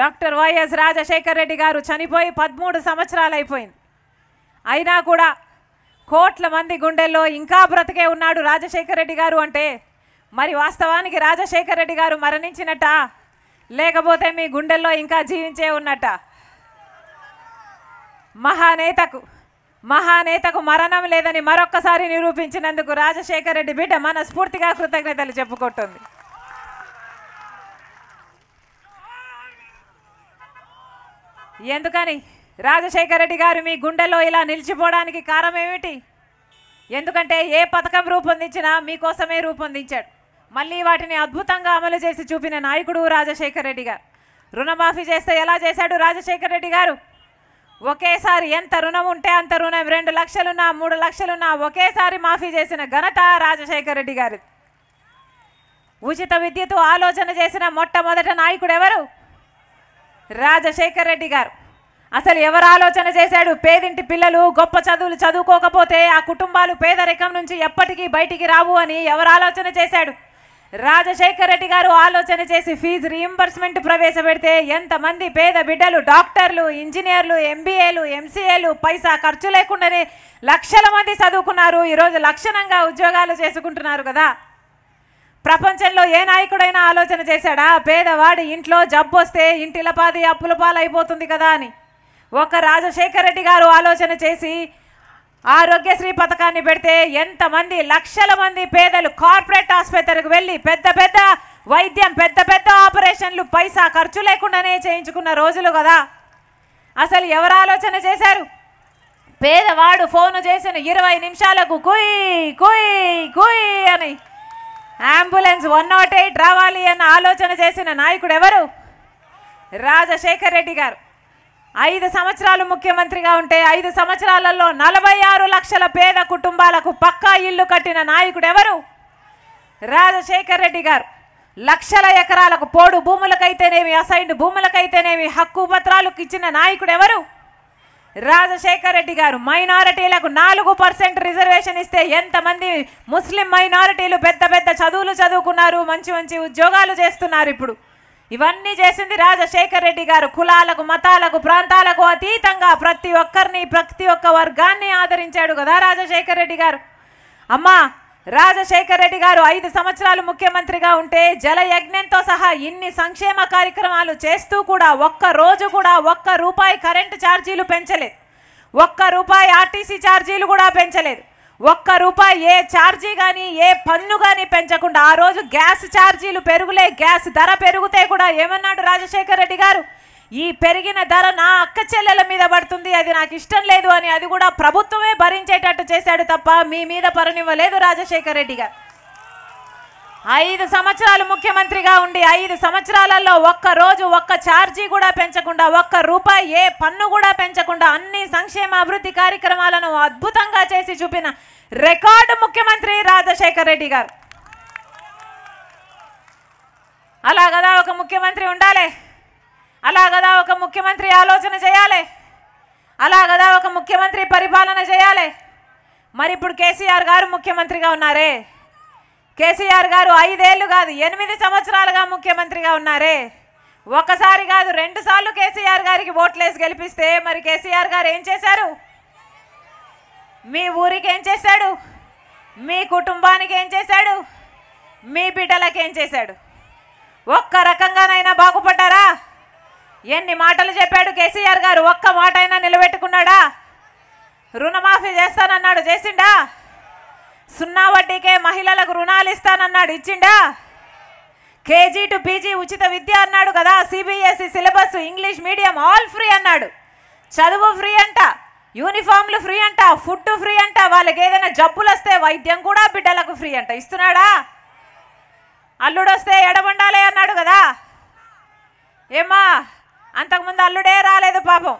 doctor YS Rajasekhar Reddy గారు చనిపోయి పదమూడు సంవత్సరాలు అయిపోయింది అయినా కూడా కోట్ల మంది గుండెల్లో ఇంకా బ్రతికే ఉన్నాడు రాజశేఖర్ రెడ్డి గారు అంటే మరి వాస్తవానికి రాజశేఖర్ రెడ్డి గారు మరణించినట లేకపోతే మీ గుండెల్లో ఇంకా జీవించే ఉన్నట మహానేతకు మహానేతకు మరణం లేదని మరొక్కసారి నిరూపించినందుకు రాజశేఖర్ రెడ్డి బిడ్డ మనస్ఫూర్తిగా కృతజ్ఞతలు చెప్పుకుంటుంది ఎందుకని రాజశేఖర రెడ్డి గారు మీ గుండెలో ఇలా నిలిచిపోవడానికి కారణం ఏమిటి ఎందుకంటే ఏ పథకం రూపొందించినా మీకోసమే రూపొందించాడు మళ్ళీ వాటిని అద్భుతంగా అమలు చేసి చూపిన నాయకుడు రాజశేఖర రెడ్డి గారు రుణమాఫీ చేస్తే ఎలా చేశాడు రాజశేఖర రెడ్డి గారు ఒకేసారి ఎంత రుణం ఉంటే అంత రుణం రెండు లక్షలున్నా మూడు లక్షలున్నా ఒకేసారి మాఫీ చేసిన ఘనత రాజశేఖర రెడ్డి గారి ఉచిత విద్యతో ఆలోచన చేసిన మొట్టమొదట నాయకుడు ఎవరు రాజశేఖర్ రెడ్డి గారు అసలు ఎవరు ఆలోచన చేశాడు పేదింటి పిల్లలు గొప్ప చదువులు చదువుకోకపోతే ఆ కుటుంబాలు పేదరికం నుంచి ఎప్పటికీ బయటికి రావు అని ఎవరు ఆలోచన చేశాడు రాజశేఖర్ రెడ్డి గారు ఆలోచన చేసి ఫీజు రీఎంబర్స్మెంట్ ప్రవేశపెడితే ఎంతమంది పేద బిడ్డలు డాక్టర్లు ఇంజనీర్లు ఎంబీఏలు ఎంసీఏలు పైసా ఖర్చు లేకుండానే లక్షల మంది చదువుకున్నారు ఈరోజు లక్షణంగా ఉద్యోగాలు చేసుకుంటున్నారు కదా ప్రపంచంలో ఏ నాయకుడైనా ఆలోచన చేశాడా పేదవాడి ఇంట్లో జబ్బు వస్తే ఇంటిలపాది అప్పుల పాలైపోతుంది కదా అని ఒక రాజశేఖర రెడ్డి గారు ఆలోచన చేసి ఆరోగ్యశ్రీ పథకాన్ని పెడితే ఎంతమంది లక్షల మంది పేదలు కార్పొరేట్ ఆసుపత్రికి వెళ్ళి పెద్ద పెద్ద వైద్యం పెద్ద పెద్ద ఆపరేషన్లు పైసా ఖర్చు లేకుండానే చేయించుకున్న రోజులు కదా అసలు ఎవరు ఆలోచన చేశారు పేదవాడు ఫోను చేసిన ఇరవై నిమిషాలకు కుయ్ కుయ్ కుయ్ అని అంబులెన్స్ వన్ నాట్ ఎయిట్ రావాలి అన్న ఆలోచన చేసిన నాయకుడు ఎవరు రాజశేఖర్ రెడ్డి గారు ఐదు సంవత్సరాలు ముఖ్యమంత్రిగా ఉంటే ఐదు సంవత్సరాలలో నలభై ఆరు లక్షల పేద కుటుంబాలకు పక్కా ఇల్లు కట్టిన నాయకుడు ఎవరు రాజశేఖర్ రెడ్డి గారు లక్షల ఎకరాలకు పోడు భూములకైతేనేమి అసైన్డ్ భూములకైతేనేమి హక్కు పత్రాలకు ఇచ్చిన నాయకుడు ఎవరు రాజశేఖర్ రెడ్డి గారు మైనారిటీలకు నాలుగు పర్సెంట్ రిజర్వేషన్ ఇస్తే ఎంతమంది ముస్లిం మైనారిటీలు పెద్ద పెద్ద చదువులు చదువుకున్నారు మంచి మంచి ఉద్యోగాలు చేస్తున్నారు ఇప్పుడు ఇవన్నీ చేసింది రాజశేఖర్ రెడ్డి గారు కులాలకు మతాలకు ప్రాంతాలకు అతీతంగా ప్రతి ఒక్కరిని ప్రతి ఒక్క వర్గాన్ని ఆదరించాడు కదా రాజశేఖర్ రెడ్డి గారు అమ్మా రాజశేఖర రెడ్డి గారు ఐదు సంవత్సరాలు ముఖ్యమంత్రిగా ఉంటే జలయజ్ఞంతో సహా ఇన్ని సంక్షేమ కార్యక్రమాలు చేస్తూ కూడా ఒక్క రోజు కూడా ఒక్క రూపాయి కరెంటు ఛార్జీలు పెంచలేదు ఒక్క రూపాయి ఆర్టీసీ ఛార్జీలు కూడా పెంచలేదు ఒక్క రూపాయి ఏ ఛార్జీ కానీ ఏ పన్ను కానీ పెంచకుండా ఆ రోజు గ్యాస్ ఛార్జీలు పెరుగులే గ్యాస్ ధర పెరిగితే కూడా ఏమన్నాడు రాజశేఖర రెడ్డి గారు ఈ పెరిగిన ధర నా అక్క చెల్లెల మీద పడుతుంది అది నాకు ఇష్టం లేదు అని అది కూడా ప్రభుత్వమే భరించేటట్టు చేశాడు తప్ప మీ మీద పరనివ్వలేదు రాజశేఖర్ రెడ్డి గారు ఐదు సంవత్సరాలు ముఖ్యమంత్రిగా ఉండి ఐదు సంవత్సరాలలో ఒక్క రోజు ఒక్క ఛార్జీ కూడా పెంచకుండా ఒక్క రూపాయి ఏ పన్ను కూడా పెంచకుండా అన్ని సంక్షేమ అభివృద్ధి కార్యక్రమాలను అద్భుతంగా చేసి చూపిన రికార్డు ముఖ్యమంత్రి రాజశేఖర్ రెడ్డి గారు అలా కదా ఒక ముఖ్యమంత్రి ఉండాలి అలా కదా ఒక ముఖ్యమంత్రి ఆలోచన చేయాలి అలా కదా ఒక ముఖ్యమంత్రి పరిపాలన చేయాలి మరి ఇప్పుడు కేసీఆర్ గారు ముఖ్యమంత్రిగా ఉన్నారే కేసీఆర్ గారు ఐదేళ్ళు కాదు ఎనిమిది సంవత్సరాలుగా ముఖ్యమంత్రిగా ఉన్నారే ఒకసారి కాదు రెండు సార్లు కేసీఆర్ గారికి ఓట్లేసి గెలిపిస్తే మరి కేసీఆర్ గారు ఏం చేశారు మీ ఊరికి ఏం చేశాడు మీ కుటుంబానికి ఏం చేశాడు మీ బిడ్డలకి ఏం చేశాడు ఒక్క రకంగానైనా బాగుపడ్డారా ఎన్ని మాటలు చెప్పాడు కేసీఆర్ గారు ఒక్క మాట అయినా నిలబెట్టుకున్నాడా రుణమాఫీ చేస్తానన్నాడు చేసిండా సున్నా వడ్డీకే మహిళలకు రుణాలు ఇస్తానన్నాడు ఇచ్చిండా కేజీ టు పీజీ ఉచిత విద్య అన్నాడు కదా CBSE syllabus English medium all free అన్నాడు చదువు ఫ్రీ అంట యూనిఫామ్లు ఫ్రీ అంట ఫుడ్ ఫ్రీ అంట వాళ్ళకి ఏదైనా జబ్బులు వస్తే వైద్యం కూడా బిడ్డలకు ఫ్రీ అంట ఇస్తున్నాడా అల్లుడొస్తే ఎడబండాలి అన్నాడు కదా ఏమా అంతకుముందు అల్లుడే రాలేదు పాపం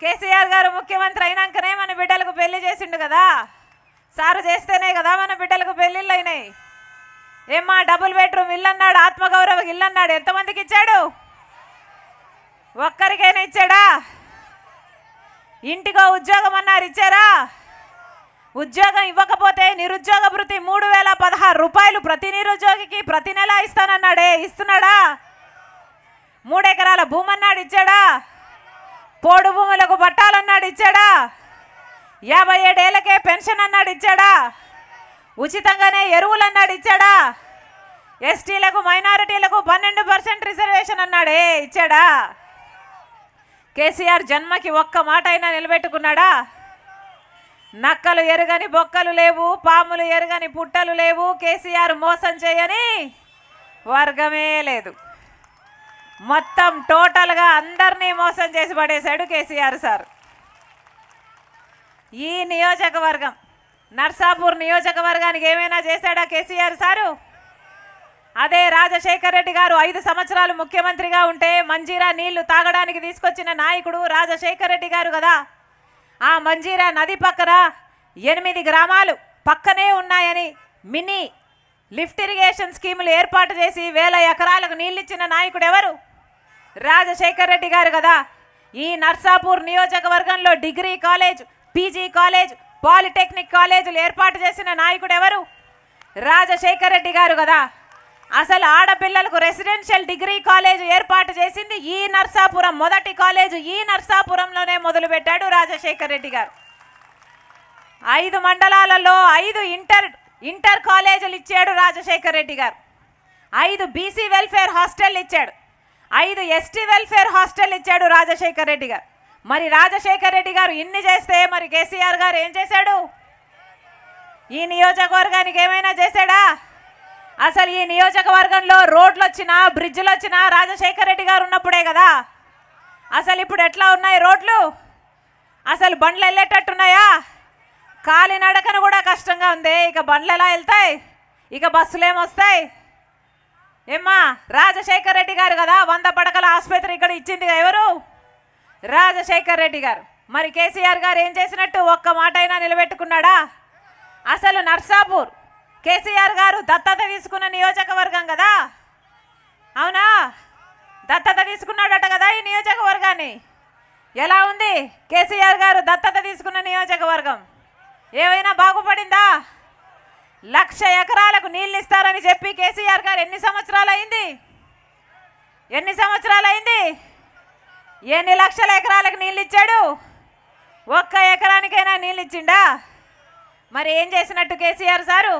కేసీఆర్ గారు ముఖ్యమంత్రి అయినాకనే మన బిడ్డలకు పెళ్లి చేసిండు కదా సారు చేస్తేనే కదా మన బిడ్డలకు పెళ్ళిళ్ళు అయినాయి ఏమ్మా డబుల్ బెడ్రూమ్ ఇల్లు అన్నాడు ఆత్మగౌరవ ఇల్లు అన్నాడు ఎంతమందికి ఇచ్చాడు ఒక్కరికైనా ఇచ్చాడా ఇంటికో ఉద్యోగం అన్నారు ఇచ్చారా ఉద్యోగం ఇవ్వకపోతే నిరుద్యోగ భృతి మూడు వేల పదహారు రూపాయలు ప్రతి నిరుద్యోగికి ప్రతి నెల ఇస్తానన్నాడే ఇస్తున్నాడా మూడెకరాల భూమి అన్నాడు ఇచ్చాడా పోడు భూములకు పట్టాలన్నాడు ఇచ్చాడా యాభై ఏడేళ్ళకే పెన్షన్ అన్నాడు ఇచ్చాడా ఉచితంగానే ఎరువులు అన్నాడు ఇచ్చాడా ఎస్టీలకు మైనారిటీలకు పన్నెండు పర్సెంట్ రిజర్వేషన్ అన్నాడే ఇచ్చాడా కేసీఆర్ జన్మకి ఒక్క మాట అయినా నిలబెట్టుకున్నాడా నక్కలు ఎరుగని బొక్కలు లేవు పాములు ఎరుగని పుట్టలు లేవు కేసీఆర్ మోసం చేయని వర్గమే లేదు మొత్తం టోటల్గా అందరినీ మోసం చేసి పడేశాడు కేసీఆర్ సార్ ఈ నియోజకవర్గం నర్సాపూర్ నియోజకవర్గానికి ఏమైనా చేశాడా కేసీఆర్ సారు అదే రాజశేఖర రెడ్డి గారు ఐదు సంవత్సరాలు ముఖ్యమంత్రిగా ఉంటే మంజీరా నీళ్లు తాగడానికి తీసుకొచ్చిన నాయకుడు రాజశేఖర రెడ్డి గారు కదా ఆ మంజీరా నది పక్కన ఎనిమిది గ్రామాలు పక్కనే ఉన్నాయని మినీ లిఫ్ట్ ఇరిగేషన్ స్కీములు ఏర్పాటు చేసి వేల ఎకరాలకు నీళ్ళిచ్చిన నాయకుడు ఎవరు రాజశేఖర్ రెడ్డి గారు కదా ఈ నర్సాపూర్ నియోజకవర్గంలో degree college PG college polytechnic కాలేజీలు ఏర్పాటు చేసిన నాయకుడు ఎవరు రాజశేఖర్ రెడ్డి గారు కదా అసలు ఆడపిల్లలకు రెసిడెన్షియల్ డిగ్రీ కాలేజ్ ఏర్పాటు చేసింది ఈ నర్సాపురం మొదటి కాలేజ్ ఈ నర్సాపురంలోనే మొదలుపెట్టాడు రాజశేఖర్ రెడ్డి గారు ఐదు మండలాలలో ఐదు ఇంటర్ ఇంటర్ కాలేజీలు ఇచ్చాడు రాజశేఖర్ రెడ్డి గారు ఐదు బీసీ వెల్ఫేర్ హాస్టల్ ఇచ్చాడు ఐదు ఎస్టీ వెల్ఫేర్ హాస్టల్ ఇచ్చాడు రాజశేఖర్ రెడ్డి గారు మరి రాజశేఖర్ రెడ్డి గారు ఇన్ని చేస్తే మరి కేసీఆర్ గారు ఏం చేశాడు ఈ నియోజకవర్గానికి ఏమైనా చేశాడా అసలు ఈ నియోజకవర్గంలో రోడ్లు వచ్చినా బ్రిడ్జ్లు వచ్చినా రాజశేఖర్ రెడ్డి గారు ఉన్నప్పుడే కదా అసలు ఇప్పుడు ఎట్లా ఉన్నాయి రోడ్లు అసలు బండ్లు వెళ్ళేటట్టున్నాయా కాలినడకను కూడా కష్టంగా ఉంది ఇక బండ్లు ఎలా వెళ్తాయి ఇక బస్సులు ఏమొస్తాయి ఏమ్మా రాజశేఖర్ రెడ్డి గారు కదా వంద పడకల ఆసుపత్రి ఇక్కడ ఇచ్చింది ఎవరు రాజశేఖర్ రెడ్డి గారు మరి కేసీఆర్ గారు ఏం చేసినట్టు ఒక్క మాట అయినా నిలబెట్టుకున్నాడా అసలు నర్సాపూర్ కేసీఆర్ గారు దత్తత తీసుకున్న నియోజకవర్గం కదా అవునా దత్తత తీసుకున్నాడట కదా ఈ నియోజకవర్గాన్ని ఎలా ఉంది కేసీఆర్ గారు దత్తత తీసుకున్న నియోజకవర్గం ఏమైనా బాగుపడిందా లక్ష ఎకరాలకు నీళ్ళు ఇస్తారని చెప్పి కేసీఆర్ గారు ఎన్ని సంవత్సరాలు అయింది ఎన్ని సంవత్సరాలు అయింది ఎన్ని లక్షల ఎకరాలకు నీళ్ళు ఇచ్చాడు ఒక్క ఎకరానికైనా నీళ్ళు ఇచ్చిండా మరి ఏం చేసినట్టు కేసీఆర్ సారు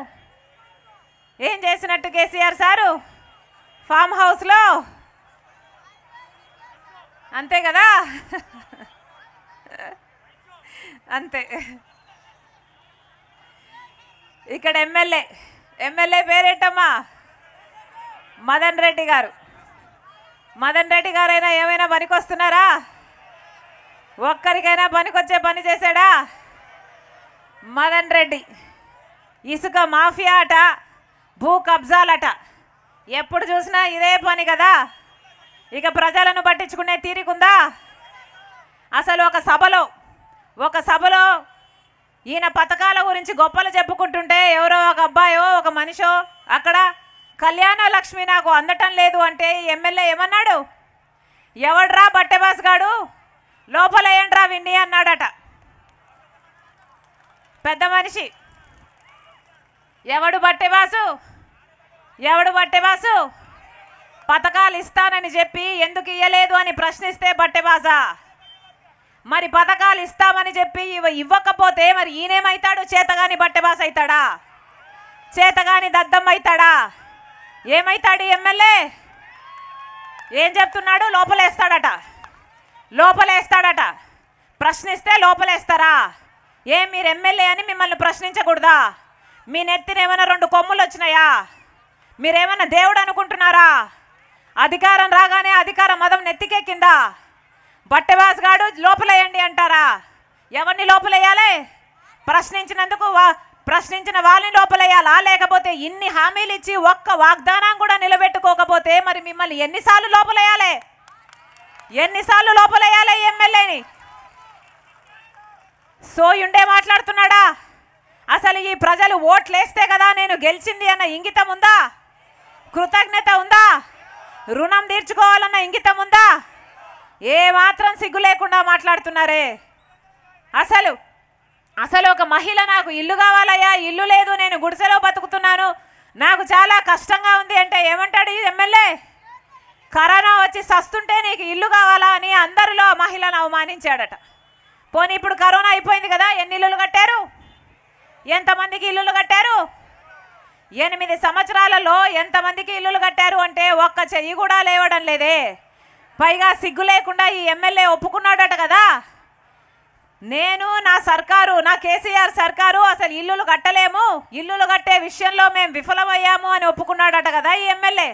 ఏం చేసినట్టు కేసీఆర్ సారు ఫామ్ హౌస్లో అంతే కదా అంతే ఇక్కడ ఎమ్మెల్యే ఎమ్మెల్యే పేరేటమ్మా మదన్ రెడ్డి గారు మదన్ రెడ్డి గారైనా ఏమైనా పనికొస్తున్నారా ఒక్కరికైనా పనికొచ్చే పని చేశాడా మదన్ రెడ్డి ఇసుక మాఫియా అట భూ కబ్జాలట ఎప్పుడు చూసినా ఇదే పని కదా ఇక ప్రజలను పట్టించుకునే తీరికుందా అసలు ఒక సభలో ఒక సభలో ఈయన పథకాల గురించి గొప్పలు చెప్పుకుంటుంటే ఎవరో ఒక అబ్బాయో ఒక మనిషో అక్కడ కళ్యాణ లక్ష్మి నాకు అందటం లేదు అంటే ఎమ్మెల్యే ఏమన్నాడు ఎవడ్రా బట్టెబాస్ గాడు ఏంట్రా విండి అన్నాడట పెద్ద మనిషి ఎవడు బట్టెబాసు ఎవడు బట్టెబాసు పథకాలు ఇస్తానని చెప్పి ఎందుకు ఇయ్యలేదు అని ప్రశ్నిస్తే బట్టెబాసా మరి పథకాలు ఇస్తామని చెప్పి ఇవ్వకపోతే మరి ఈయనేమవుతాడు చేతగాని బట్టెబాస్ అవుతాడా చేతగాని దద్దం అవుతాడా ఏమవుతాడు ఎమ్మెల్యే ఏం చెప్తున్నాడు లోపలేస్తాడట లోపలేస్తాడట ప్రశ్నిస్తే లోపలేస్తారా ఏం మీరు ఎమ్మెల్యే అని మిమ్మల్ని ప్రశ్నించకూడదా మీ నెత్తిన ఏమైనా రెండు కొమ్ములు వచ్చినాయా మీరేమైనా దేవుడు అనుకుంటున్నారా అధికారం రాగానే అధికారం మదం నెత్తికెక్కిందా బట్టబాస్ గాడు లోపలేయండి అంటారా ఎవరిని లోపలేయాలి ప్రశ్నించినందుకు ప్రశ్నించిన వాళ్ళని లోపలేయాలా లేకపోతే ఇన్ని హామీలు ఇచ్చి ఒక్క వాగ్దానం కూడా నిలబెట్టుకోకపోతే మరి మిమ్మల్ని ఎన్నిసార్లు లోపలేయాలి ఎన్నిసార్లు లోపలేయాలి ఎమ్మెల్యేని సోయుండే మాట్లాడుతున్నాడా అసలు ఈ ప్రజలు ఓట్లేస్తే కదా నేను గెలిచింది అన్న ఇంగితం ఉందా కృతజ్ఞత ఉందా రుణం తీర్చుకోవాలన్న ఇంగితం ఉందా ఏ మాత్రం సిగ్గు లేకుండా మాట్లాడుతున్నారే అసలు అసలు ఒక మహిళ నాకు ఇల్లు కావాలయ్యా ఇల్లు లేదు నేను గుడిసెలో బతుకుతున్నాను నాకు చాలా కష్టంగా ఉంది అంటే ఏమంటాడు ఎమ్మెల్యే కరోనా వచ్చి సస్తుంటే నీకు ఇల్లు కావాలా అని అందరిలో మహిళను అవమానించాడట పోనీ ఇప్పుడు కరోనా అయిపోయింది కదా ఎన్ని ఇల్లులు కట్టారు ఎంతమందికి ఇల్లులు కట్టారు ఎనిమిది సంవత్సరాలలో ఎంతమందికి ఇల్లులు కట్టారు అంటే ఒక్క చెయ్యి కూడా లేవడం లేదే పైగా సిగ్గు లేకుండా ఈ ఎమ్మెల్యే ఒప్పుకున్నాడట కదా నేను నా సర్కారు నా కేసీఆర్ సర్కారు అసలు ఇల్లులు కట్టలేము ఇల్లులు కట్టే విషయంలో మేము విఫలమయ్యాము అని ఒప్పుకున్నాడట కదా ఈ ఎమ్మెల్యే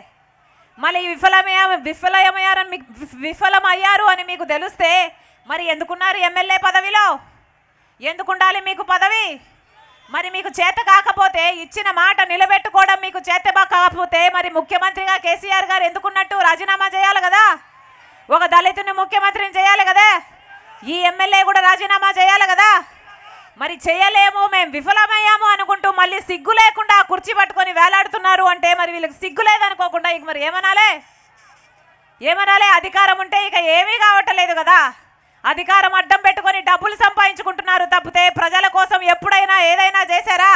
మళ్ళీ విఫలమయ్యా విఫలమయ్యారని మీకు విఫలమయ్యారు అని మీకు తెలిస్తే మరి ఎందుకున్నారు ఎమ్మెల్యే పదవిలో ఎందుకుండాలి మీకు పదవి మరి మీకు చేత కాకపోతే ఇచ్చిన మాట నిలబెట్టుకోవడం మీకు చేత కాకపోతే మరి ముఖ్యమంత్రిగా కేసీఆర్ గారు ఎందుకున్నట్టు రాజీనామా చేయాలి కదా ఒక దళితుని ముఖ్యమంత్రిని చేయాలి కదా ఈ ఎమ్మెల్యే కూడా రాజీనామా చేయాలి కదా మరి చేయలేము మేము విఫలమయ్యాము అనుకుంటూ మళ్ళీ సిగ్గు లేకుండా కుర్చీ పట్టుకొని వేలాడుతున్నారు అంటే మరి వీళ్ళకి సిగ్గు లేదనుకోకుండా ఇక మరి ఏమనాలే ఏమనాలే అధికారం ఉంటే ఇక ఏమీ కావట్లేదు కదా అధికారం అడ్డం పెట్టుకొని డబ్బులు సంపాదించుకుంటున్నారు తప్పితే ప్రజల కోసం ఎప్పుడైనా ఏదైనా చేశారా